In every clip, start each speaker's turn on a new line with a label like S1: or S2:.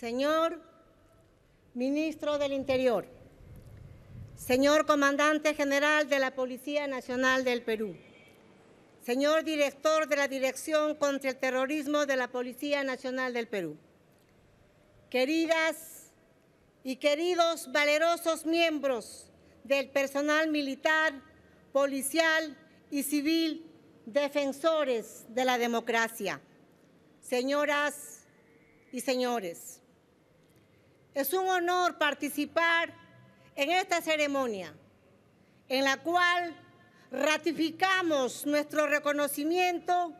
S1: Señor Ministro del Interior, Señor Comandante General de la Policía Nacional del Perú, Señor Director de la Dirección contra el Terrorismo de la Policía Nacional del Perú, queridas y queridos valerosos miembros del personal militar, policial y civil, defensores de la democracia, señoras y señores. Es un honor participar en esta ceremonia en la cual ratificamos nuestro reconocimiento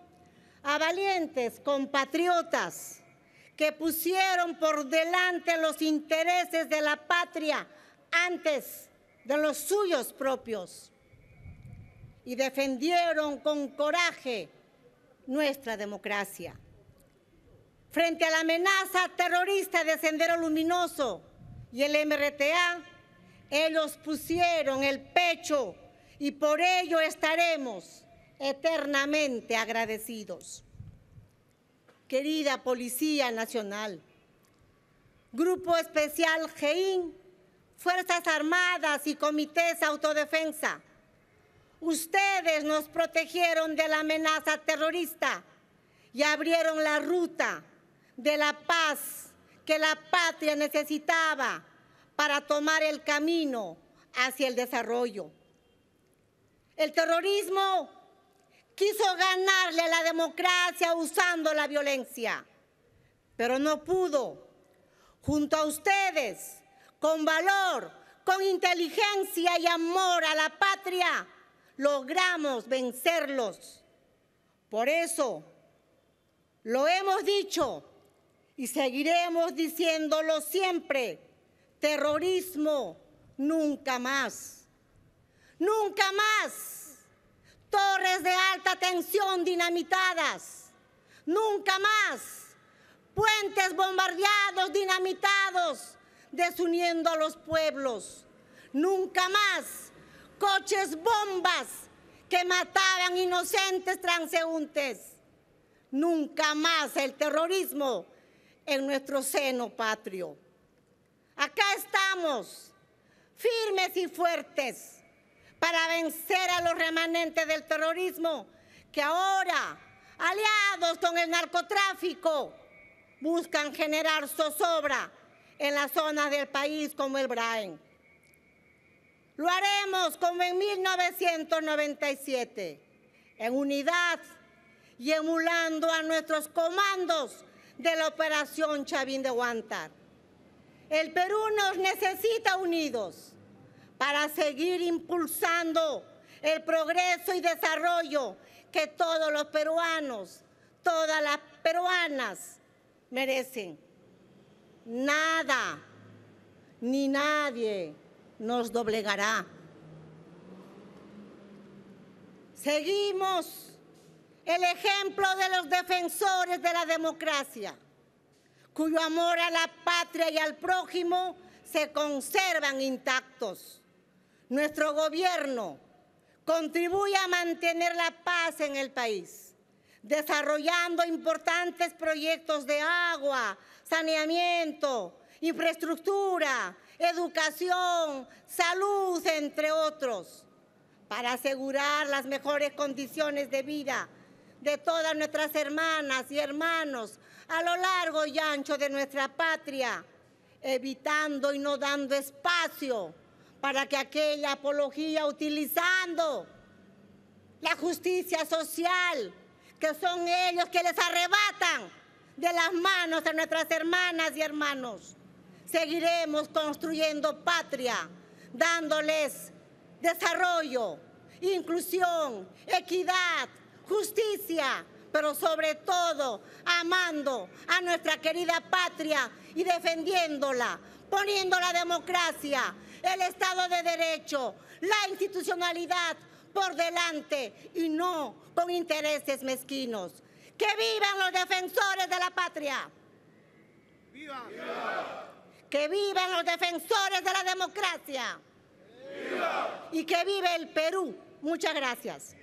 S1: a valientes compatriotas que pusieron por delante los intereses de la patria antes de los suyos propios y defendieron con coraje nuestra democracia. Frente a la amenaza terrorista de Sendero Luminoso y el MRTA, ellos pusieron el pecho y por ello estaremos eternamente agradecidos. Querida Policía Nacional, Grupo Especial GEIN, Fuerzas Armadas y Comités Autodefensa, ustedes nos protegieron de la amenaza terrorista y abrieron la ruta de la paz que la patria necesitaba para tomar el camino hacia el desarrollo. El terrorismo quiso ganarle a la democracia usando la violencia, pero no pudo. Junto a ustedes, con valor, con inteligencia y amor a la patria, logramos vencerlos. Por eso, lo hemos dicho, y seguiremos diciéndolo siempre, terrorismo nunca más, nunca más, torres de alta tensión dinamitadas, nunca más, puentes bombardeados, dinamitados, desuniendo a los pueblos, nunca más, coches bombas que mataban inocentes transeúntes. Nunca más el terrorismo en nuestro seno patrio. Acá estamos, firmes y fuertes, para vencer a los remanentes del terrorismo que ahora, aliados con el narcotráfico, buscan generar zozobra en las zonas del país como el Braen. Lo haremos como en 1997, en unidad y emulando a nuestros comandos de la operación Chavín de Guantar. El Perú nos necesita unidos para seguir impulsando el progreso y desarrollo que todos los peruanos, todas las peruanas merecen. Nada ni nadie nos doblegará. Seguimos el ejemplo de los defensores de la democracia, cuyo amor a la patria y al prójimo se conservan intactos. Nuestro gobierno contribuye a mantener la paz en el país, desarrollando importantes proyectos de agua, saneamiento, infraestructura, educación, salud, entre otros, para asegurar las mejores condiciones de vida de todas nuestras hermanas y hermanos a lo largo y ancho de nuestra patria, evitando y no dando espacio para que aquella apología utilizando la justicia social, que son ellos que les arrebatan de las manos a nuestras hermanas y hermanos. Seguiremos construyendo patria, dándoles desarrollo, inclusión, equidad, justicia, pero sobre todo amando a nuestra querida patria y defendiéndola, poniendo la democracia, el Estado de Derecho, la institucionalidad por delante y no con intereses mezquinos. Que vivan los defensores de la patria. ¡Viva! Que vivan los defensores de la democracia. ¡Viva! Y que vive el Perú. Muchas gracias.